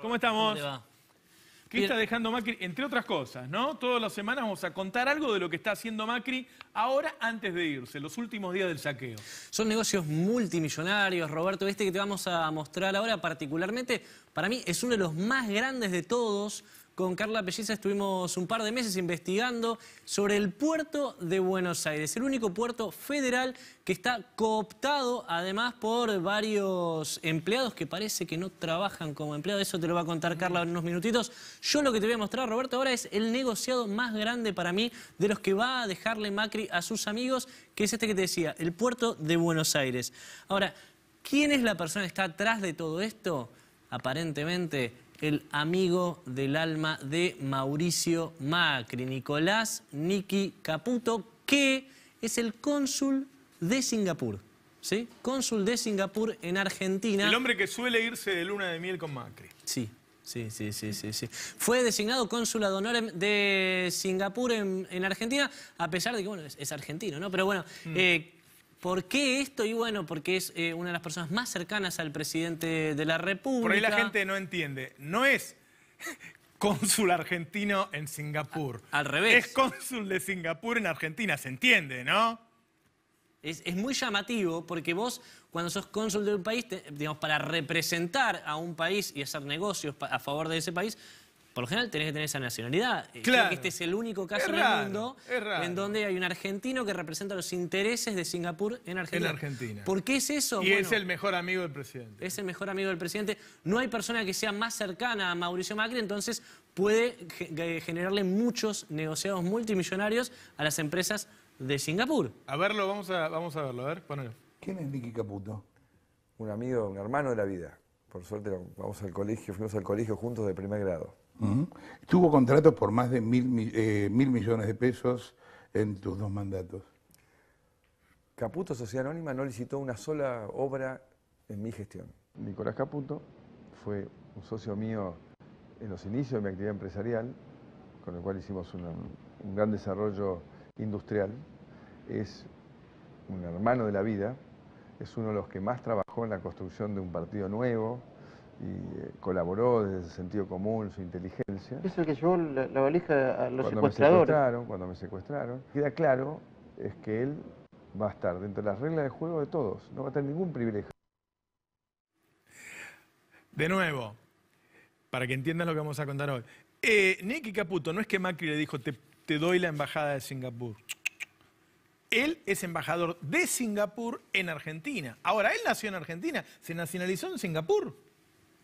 ¿cómo estamos? ¿Qué está dejando Macri? Entre otras cosas, ¿no? Todas las semanas vamos a contar algo de lo que está haciendo Macri ahora antes de irse, los últimos días del saqueo. Son negocios multimillonarios, Roberto. Este que te vamos a mostrar ahora particularmente, para mí es uno de los más grandes de todos con Carla Pelliza estuvimos un par de meses investigando sobre el puerto de Buenos Aires, el único puerto federal que está cooptado además por varios empleados que parece que no trabajan como empleados. Eso te lo va a contar Carla en unos minutitos. Yo lo que te voy a mostrar, Roberto, ahora es el negociado más grande para mí de los que va a dejarle Macri a sus amigos, que es este que te decía, el puerto de Buenos Aires. Ahora, ¿quién es la persona que está atrás de todo esto? Aparentemente el amigo del alma de Mauricio Macri, Nicolás Niki Caputo, que es el cónsul de Singapur. ¿Sí? Cónsul de Singapur en Argentina. El hombre que suele irse de luna de miel con Macri. Sí, Sí, sí, sí, sí, Fue designado cónsul ad honor de Singapur en, Argentina, a pesar de que, bueno, es, argentino, ¿no? Pero bueno, mm. eh, ¿Por qué esto? Y bueno, porque es eh, una de las personas más cercanas al presidente de la República. Por ahí la gente no entiende. No es cónsul argentino en Singapur. Al revés. Es cónsul de Singapur en Argentina, se entiende, ¿no? Es, muy llamativo porque vos, cuando sos cónsul de un país, digamos, para representar a un país y hacer negocios a favor de ese país, por lo general tenés que tener esa nacionalidad. Eh, claro. este es el único caso del en mundo en donde hay un argentino que representa los intereses de Singapur en Argentina. En Argentina. ¿Por qué es eso? Y es el mejor amigo del presidente. Es el mejor amigo del presidente. No hay persona que sea más cercana a Mauricio Macri, entonces puede generarle muchos negociados multimillonarios a las empresas de Singapur. A verlo, vamos a, verlo, a ver, ¿Quién es Nicky Caputo? Un amigo, un hermano de la vida. Por suerte vamos al colegio, fuimos al colegio juntos de primer grado. Tuvo contratos por más de eh, mil, millones de pesos en tus dos mandatos. Caputo Sociedad Anónima no licitó una sola obra en mi gestión. Nicolás Caputo fue un socio mío en los inicios de mi actividad empresarial, con el cual hicimos un gran desarrollo industrial. Es un hermano de la vida, es uno de los que más trabajó en la construcción de un partido nuevo, y eh, colaboró desde el sentido común, su inteligencia. Es el que llevó la, valija a los cuando secuestradores. Me secuestraron, cuando me secuestraron. Queda claro es que él va a estar dentro de las reglas de juego de todos, no va a tener ningún privilegio. De nuevo, para que entiendas lo que vamos a contar hoy. Eh, Nicky Caputo, no es que Macri le dijo, te doy la embajada de Singapur. Él es embajador de Singapur en Argentina. Ahora, él nació en Argentina, se nacionalizó en Singapur.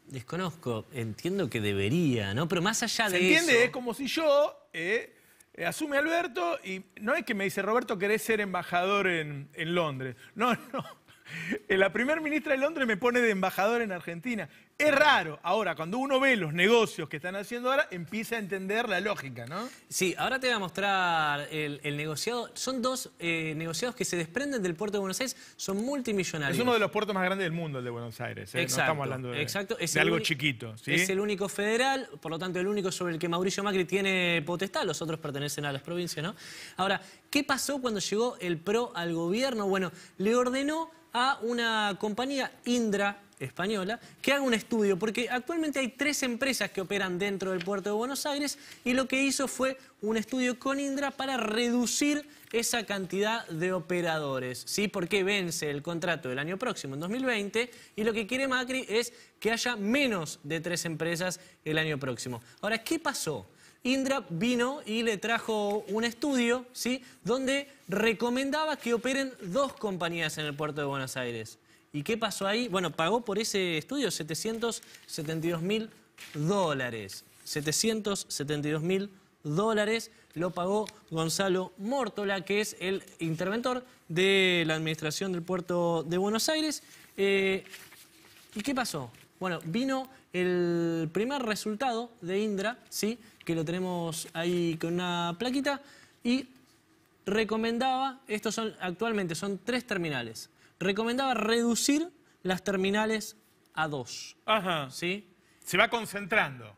Desconozco, entiendo que debería, ¿no? Pero más allá de ¿Se entiende? Es como si yo asume eh, eh, asume Alberto y no es que me dice, Roberto, querés ser embajador en, en Londres. No, no. La primer ministra de Londres me pone de embajador en Argentina. Es raro. Ahora, cuando uno ve los negocios que están haciendo ahora, empieza a entender la lógica, ¿no? Sí, ahora te voy a mostrar el, negociado. Son dos eh, negociados que se desprenden del puerto de Buenos Aires, son multimillonarios. Es uno de los puertos más grandes del mundo, el de Buenos Aires. ¿eh? no estamos hablando de, exacto. Es algo chiquito. ¿sí? Es el único federal, por lo tanto, el único sobre el que Mauricio Macri tiene potestad. Los otros pertenecen a las provincias, ¿no? Ahora, ¿qué pasó cuando llegó el PRO al gobierno? Bueno, le ordenó a una compañía Indra española que haga un estudio, porque actualmente hay tres empresas que operan dentro del puerto de Buenos Aires y lo que hizo fue un estudio con Indra para reducir esa cantidad de operadores, ¿sí? Porque vence el contrato del año próximo, en 2020, y lo que quiere Macri es que haya menos de tres empresas el año próximo. Ahora, ¿qué pasó? Indra vino y le trajo un estudio, ¿sí? Donde recomendaba que operen dos compañías en el puerto de Buenos Aires. ¿Y qué pasó ahí? Bueno, pagó por ese estudio 772 mil dólares. 772 mil dólares lo pagó Gonzalo Mortola, que es el interventor de la Administración del Puerto de Buenos Aires. Eh, ¿Y qué pasó? Bueno, vino el primer resultado de Indra, ¿sí? que lo tenemos ahí con una plaquita, y recomendaba, estos son actualmente son tres terminales, recomendaba reducir las terminales a dos. Ajá. ¿sí? Se va concentrando.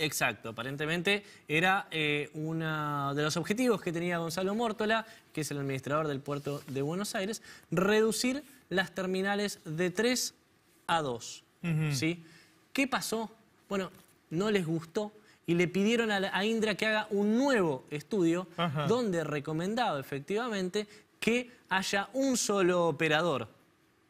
Exacto, aparentemente era eh, uno de los objetivos que tenía Gonzalo Mórtola, que es el administrador del puerto de Buenos Aires, reducir las terminales de TRES a DOS, ¿sí? ¿Qué pasó? Bueno, no les gustó y le pidieron a, Indra que haga un nuevo estudio donde recomendaba efectivamente que haya un solo operador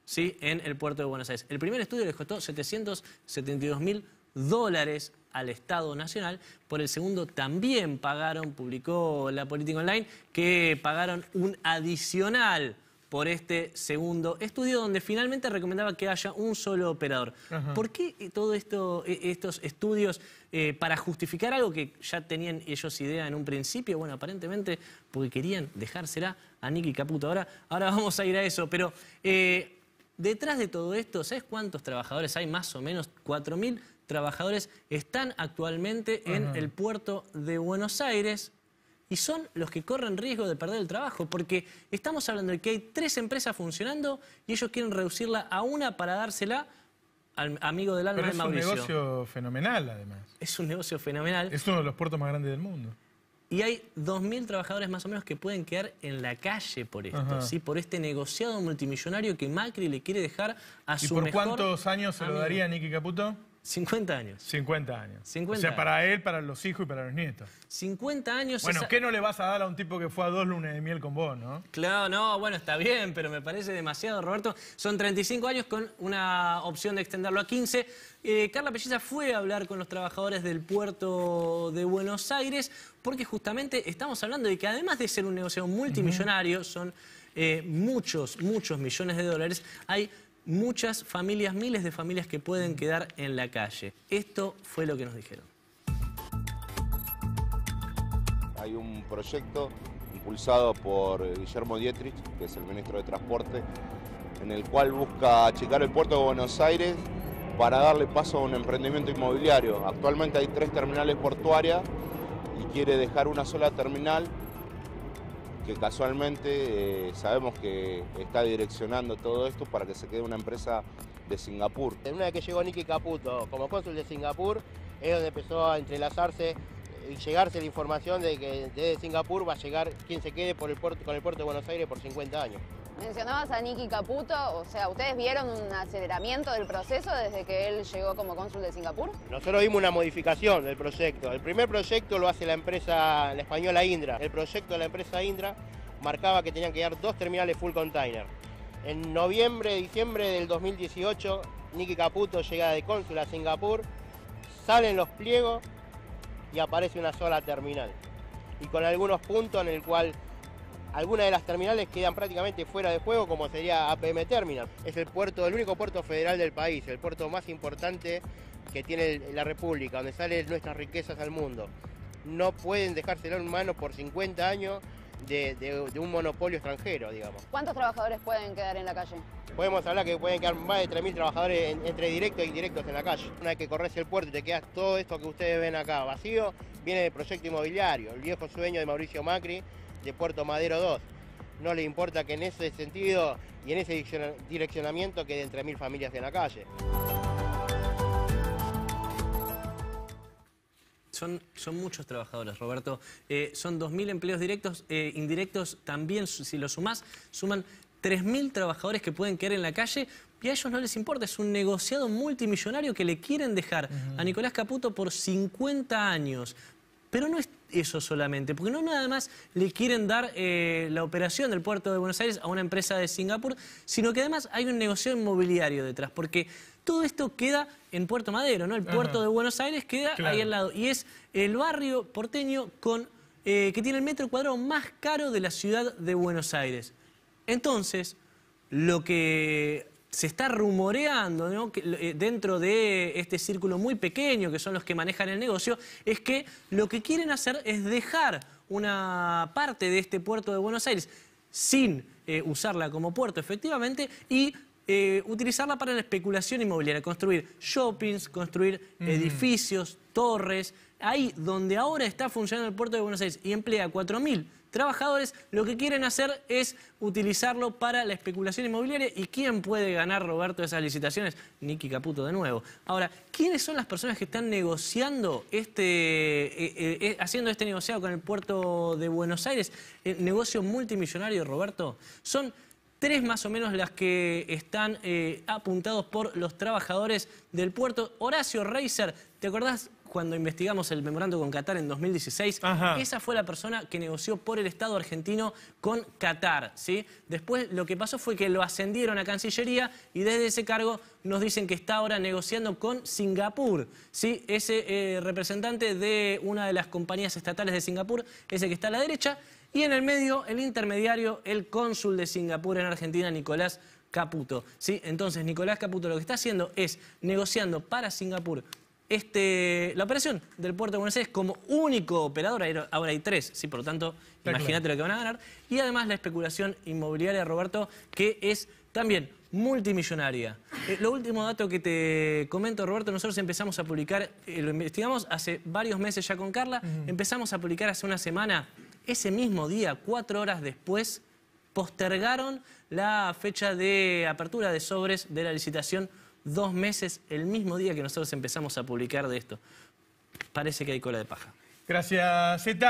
¿sí? en el puerto de Buenos Aires. El primer estudio les costó 772 mil dólares al Estado Nacional. Por el segundo también pagaron, publicó la política online, que pagaron un adicional por este segundo estudio donde finalmente recomendaba que haya un solo operador. ¿Por qué eh, todos esto, e, estos estudios eh, para justificar algo que ya tenían ellos idea en un principio? Bueno, aparentemente porque querían dejársela a Nicky Caputo. Ahora, ahora vamos a ir a eso, pero... Eh, detrás de todo esto, ¿sabes cuántos trabajadores hay? Más o menos 4.000 trabajadores están actualmente en el puerto de Buenos Aires y son los que corren riesgo de perder el trabajo, porque estamos hablando de que hay tres empresas funcionando y ellos quieren reducirla a una para dársela al amigo del alma de Mauricio. Es un negocio fenomenal, además. Es un negocio fenomenal. Es uno de los puertos más grandes del mundo. Y hay 2.000 trabajadores más o menos que pueden quedar en la calle por esto, ¿sí? por este negociado multimillonario que Macri le quiere dejar a su su ¿Y por cuántos años se lo daría Nicky Caputo? 50 años. 50 años. 50 o sea, para él, para los hijos y para los nietos. 50 años. Bueno, ¿qué no le vas a dar a un tipo que fue a dos lunes de miel con vos, no? Claro, no, bueno, está bien, pero me parece demasiado, Roberto. Son 35 años con una opción de extenderlo a 15. Eh, Carla Pelliza fue a hablar con los trabajadores del puerto de Buenos Aires porque justamente estamos hablando de que además de ser un negocio multimillonario, son eh, muchos, muchos millones de dólares, hay muchas familias, miles de familias que pueden quedar en la calle. Esto fue lo que nos dijeron. Hay un proyecto impulsado por Guillermo Dietrich, que es el ministro de Transporte, en el cual busca achicar el puerto de Buenos Aires para darle paso a un emprendimiento inmobiliario. Actualmente hay tres terminales portuarias y quiere dejar una sola terminal que casualmente eh, sabemos que está direccionando todo esto para que se quede una empresa de Singapur. Una vez que llegó Nicky Caputo como cónsul de Singapur, es donde empezó a entrelazarse y llegarse la información de que desde Singapur va a llegar quien se quede por el con el puerto de Buenos Aires por 50 años. Mencionabas a Nicky Caputo, o sea, ¿ustedes vieron un aceleramiento del proceso desde que él llegó como cónsul de Singapur? Nosotros vimos una modificación del proyecto. El primer proyecto lo hace la empresa, española Indra. El proyecto de la empresa Indra marcaba que tenían que dar dos terminales full container. En noviembre, diciembre del 2018, Nicky Caputo llega de cónsul a Singapur, salen los pliegos y aparece una sola terminal. Y con algunos puntos en el cual algunas de las terminales quedan prácticamente fuera de juego, como sería APM Terminal. Es el puerto, el único puerto federal del país, el puerto más importante que tiene la República, donde salen nuestras riquezas al mundo. No pueden dejárselo en manos por 50 años de, un monopolio extranjero, digamos. ¿Cuántos trabajadores pueden quedar en la calle? Podemos hablar que pueden quedar más de 3.000 trabajadores entre directos e indirectos en la calle. Una vez que corres el puerto y te quedas todo esto que ustedes ven acá vacío, viene el proyecto inmobiliario, el viejo sueño de Mauricio Macri, de Puerto Madero 2. No le importa que en ese sentido y en ese direccionamiento quede entre mil familias en la calle. Son, son, muchos trabajadores, Roberto. Eh, son 2.000 empleos directos, eh, indirectos también, si lo sumás, suman 3.000 trabajadores que pueden quedar en la calle y a ellos no les importa. Es un negociado multimillonario que le quieren dejar a Nicolás Caputo por 50 años. Pero no es eso solamente, porque no nada más le quieren dar eh, la operación del puerto de Buenos Aires a una empresa de Singapur, sino que además hay un negocio inmobiliario detrás, porque todo esto queda en Puerto Madero, ¿no? El puerto de Buenos Aires queda ahí al lado, y es el barrio porteño con, eh, que tiene el metro cuadrado más caro de la ciudad de Buenos Aires. Entonces, lo que se está rumoreando eh, dentro de este círculo muy pequeño que son los que manejan el negocio, es que lo que quieren hacer es dejar una parte de este puerto de Buenos Aires sin eh, usarla como puerto efectivamente y eh, utilizarla para la especulación inmobiliaria, construir shoppings, construir mm. edificios, torres, ahí donde ahora está funcionando el puerto de Buenos Aires y emplea 4.000 trabajadores lo que quieren hacer es utilizarlo para la especulación inmobiliaria. ¿Y quién puede ganar, Roberto, esas licitaciones? Nicky Caputo de nuevo. Ahora, ¿quiénes son las personas que están negociando este, eh, eh, eh, haciendo este negociado con el puerto de Buenos Aires? negocio multimillonario, Roberto. Son tres más o menos las que están apuntados por los trabajadores del puerto. Horacio Reiser, ¿te acordás cuando investigamos el memorando con Qatar en 2016, esa fue la persona que negoció por el Estado argentino con Qatar. ¿sí? Después lo que pasó fue que lo ascendieron a Cancillería y desde ese cargo nos dicen que está ahora negociando con Singapur. ¿sí? Ese eh, representante de una de las compañías estatales de Singapur, ese que está a la derecha, y en el medio el intermediario, el cónsul de Singapur en Argentina, Nicolás Caputo. ¿sí? Entonces, Nicolás Caputo lo que está haciendo es negociando para Singapur este, la operación del puerto de Buenos Aires como único operador, ahora hay tres, ¿sí? por lo tanto, imagínate lo que van a ganar. Y además la especulación inmobiliaria, Roberto, que es también multimillonaria. Eh, lo último dato que te comento, Roberto, nosotros empezamos a publicar, eh, lo investigamos hace varios meses ya con Carla, empezamos a publicar hace una semana, ese mismo día, cuatro horas después, postergaron la fecha de apertura de sobres de la licitación dos meses, el mismo día que nosotros empezamos a publicar de esto. Parece que hay cola de paja. Gracias, Zeta.